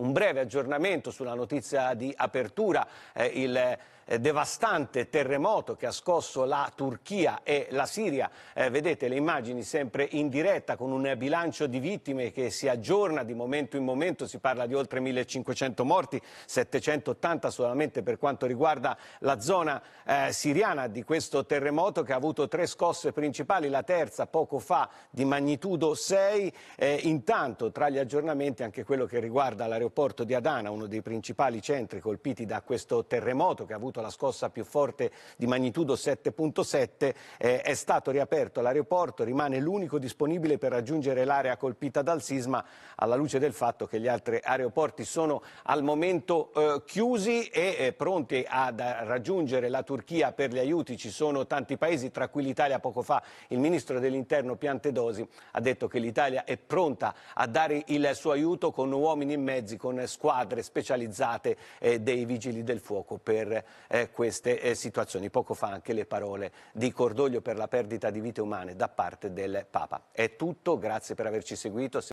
un breve aggiornamento sulla notizia di apertura, eh, il eh, devastante terremoto che ha scosso la Turchia e la Siria. Eh, vedete le immagini sempre in diretta con un bilancio di vittime che si aggiorna di momento in momento, si parla di oltre 1500 morti, 780 solamente per quanto riguarda la zona eh, siriana di questo terremoto che ha avuto tre scosse principali, la terza poco fa di magnitudo 6. Eh, intanto tra gli aggiornamenti anche quello che riguarda l'aeroporto L'aeroporto di Adana, uno dei principali centri colpiti da questo terremoto che ha avuto la scossa più forte di magnitudo 7.7, eh, è stato riaperto l'aeroporto, rimane l'unico disponibile per raggiungere l'area colpita dal sisma alla luce del fatto che gli altri aeroporti sono al momento eh, chiusi e eh, pronti a raggiungere la Turchia per gli aiuti. Ci sono tanti paesi, tra cui l'Italia poco fa il ministro dell'interno Piantedosi ha detto che l'Italia è pronta a dare il suo aiuto con uomini e mezzi con squadre specializzate eh, dei vigili del fuoco per eh, queste eh, situazioni. Poco fa anche le parole di cordoglio per la perdita di vite umane da parte del Papa. È tutto, grazie per averci seguito.